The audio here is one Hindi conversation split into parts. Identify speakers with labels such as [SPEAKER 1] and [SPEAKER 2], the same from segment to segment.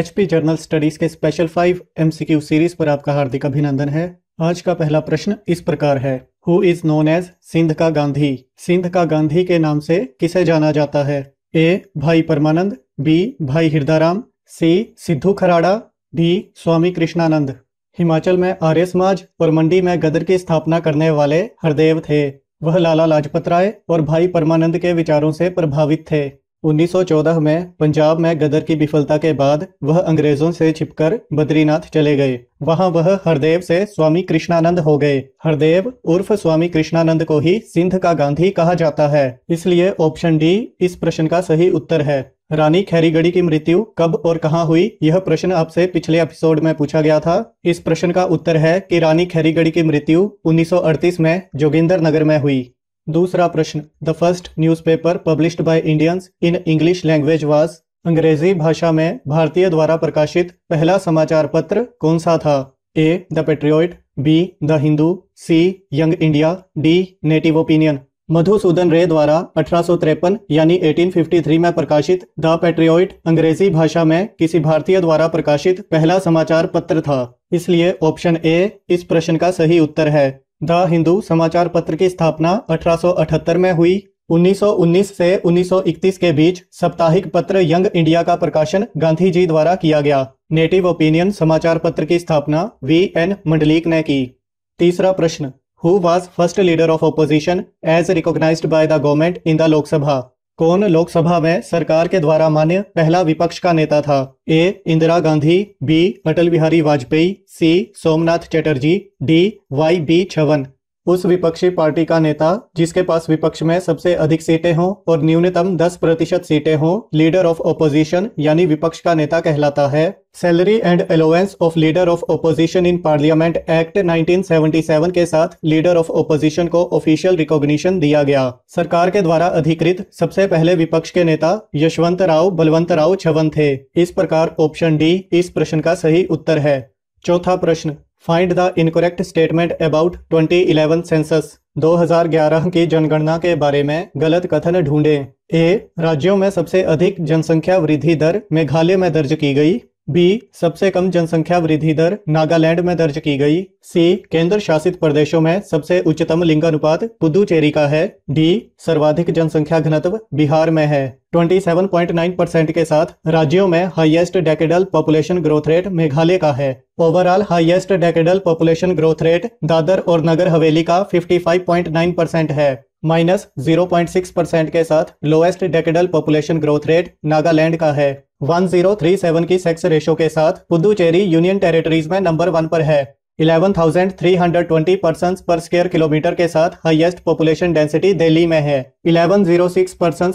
[SPEAKER 1] एचपी जर्नल स्टडीज के स्पेशल फाइव एमसीक्यू सीरीज पर आपका हार्दिक अभिनंदन है आज का पहला प्रश्न इस प्रकार है who is known as Sindh का गांधी सिंध का गांधी के नाम से किसे जाना जाता है ए भाई Parmanand B Bhai Hridaram C Sidhu Kharada D Swami Krishnanand Himachal में आर्य समाज और मंडी में गदर की स्थापना करने वाले हरदेव थे वह लाला लाजपत राय और भाई परमानंद के विचारों से प्रभावित थे 1914 में पंजाब में गदर की विफलता के बाद वह अंग्रेजों से छिपकर बद्रीनाथ चले गए वहां वह हरदेव से स्वामी कृष्णानंद हो गए हरदेव उर्फ स्वामी कृष्णानंद को ही सिंध का गांधी कहा जाता है इसलिए ऑप्शन डी इस प्रश्न का सही उत्तर है रानी खैरीगढ़ी की मृत्यु कब और कहां हुई यह प्रश्न आपसे पिछले एपिसोड में पूछा गया था इस प्रश्न का उत्तर है कि रानी खैरीगढ़ी की मृत्यु 1938 में जोगिंदर नगर में हुई दूसरा प्रश्न the first newspaper published by Indians in English language was अंग्रेजी भाषा में भारतीय द्वारा प्रकाशित पहला समाचार पत्र कौन सा था A the Patriot B the Hindu C young India D native opinion Madhusudan Ray द्वारा अठारह यानी 1853 में प्रकाशित द पेट्रियोट अंग्रेजी भाषा में किसी भारतीय द्वारा प्रकाशित पहला समाचार पत्र था इसलिए ऑप्शन ए इस प्रश्न का सही उत्तर है द हिंदू समाचार पत्र की स्थापना 1878 में हुई 1919 से 1931 के बीच साप्ताहिक पत्र यंग इंडिया का प्रकाशन गांधी जी द्वारा किया गया नेटिव ओपिनियन समाचार पत्र की स्थापना वी एन मंडलीक ने की तीसरा प्रश्न who was first leader of opposition as recognised by the government in the Lok Sabha कौन लोकसभा में सरकार के द्वारा मान्य पहला विपक्ष का नेता था A Indira Gandhi B Atal Bihari Vajpayee C Somnath Chatterjee D Y B Chavan उस विपक्षी पार्टी का नेता जिसके पास विपक्ष में सबसे अधिक सीटें हों और न्यूनतम 10 प्रतिशत सीटें हों लीडर ऑफ ओपोजिशन यानी विपक्ष का नेता कहलाता है salary and allowances of leader of opposition in parliament act 1977 के साथ लीडर ऑफ ओपोजिशन को ऑफिशियल रिकॉग्निशन दिया गया सरकार के द्वारा अधिकृत सबसे पहले विपक्ष के नेता यशवंत राव बलवंत राव छवन थे इस प्रकार ऑप्शन डी इस प्रश्न का सही उत्तर है चौथा प्रश्न find the incorrect statement about 2011 census दो की जनगणना के बारे में गलत कथन ढूंढें ए राज्यों में सबसे अधिक जनसंख्या वृद्धि दर मेघालय में दर्ज की गई बी सबसे कम जनसंख्या वृद्धि दर नागालैंड में दर्ज की गई सी केंद्र शासित प्रदेशों में सबसे उच्चतम लिंगानुपात पुदुचेरी का है डी सर्वाधिक जनसंख्या घनत्व बिहार में है 27.9 परसेंट के साथ राज्यों में highest decadal population growth rate Meghalaya का है overall highest decadal population growth rate Dadra और नगर हवेली का फिफ्टी परसेंट है माइनस 0.6 परसेंट के साथ lowest decadal population growth rate Nagaland का है 1037 की सेक्स रेशो के साथ पुदुचेरी यूनियन टेरिटरीज में नंबर वन पर है 11,320 पर्सन पर स्क्वेयर किलोमीटर के साथ हाईएस्ट पॉपुलेशन डेंसिटी दिल्ली में है 1106 जीरो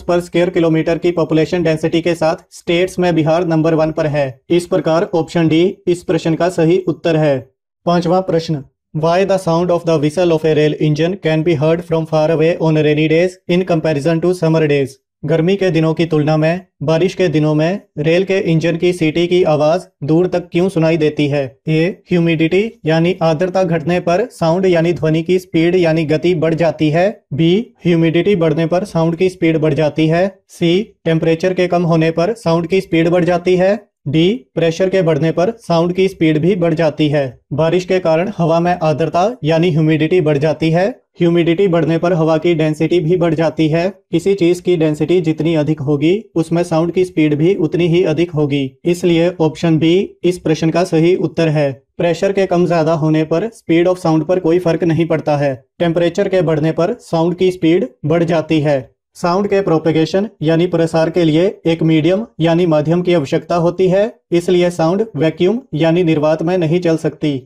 [SPEAKER 1] पर स्क्वेयर किलोमीटर की पॉपुलेशन डेंसिटी के साथ स्टेट्स में बिहार नंबर वन पर है इस प्रकार ऑप्शन डी इस प्रश्न का सही उत्तर है पांचवा प्रश्न why the sound of the whistle of a rail engine can be heard from far away on rainy days in comparison to summer days गर्मी के दिनों की तुलना में बारिश के दिनों में रेल के इंजन की सीटी की आवाज दूर तक क्यों सुनाई देती है ये ह्यूमिडिटी यानी आर्द्रता घटने पर साउंड यानी ध्वनि की स्पीड यानी गति बढ़ जाती है बी ह्यूमिडिटी बढ़ने पर साउंड की स्पीड बढ़ जाती है सी टेम्परेचर के कम होने पर साउंड की स्पीड बढ़ जाती है डी प्रेशर के बढ़ने पर साउंड की स्पीड भी बढ़ जाती है बारिश के कारण हवा में आर्द्रता यानी ह्यूमिडिटी बढ़ जाती है ह्यूमिडिटी बढ़ने पर हवा की डेंसिटी भी बढ़ जाती है किसी चीज की डेंसिटी जितनी अधिक होगी उसमें साउंड की स्पीड भी उतनी ही अधिक होगी इसलिए ऑप्शन बी इस प्रश्न का सही उत्तर है प्रेशर के कम ज्यादा होने पर स्पीड ऑफ साउंड पर कोई फर्क नहीं पड़ता है टेम्परेचर के बढ़ने पर साउंड की स्पीड बढ़ जाती है साउंड के प्रोपेगेशन यानी प्रसार के लिए एक मीडियम यानी माध्यम की आवश्यकता होती है इसलिए साउंड वैक्यूम यानी निर्वात में नहीं चल सकती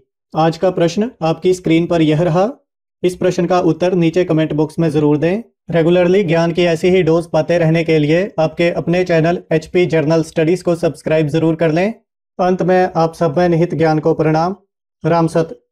[SPEAKER 1] आज का प्रश्न आपकी स्क्रीन पर यह रहा इस प्रश्न का उत्तर नीचे कमेंट बॉक्स में जरूर दें रेगुलरली ज्ञान की ऐसी ही डोज पाते रहने के लिए आपके अपने channel H P general studies को सब्सक्राइब जरूर कर लें अंत में आप सब में निहित ज्ञान को प्रणाम राम सत्य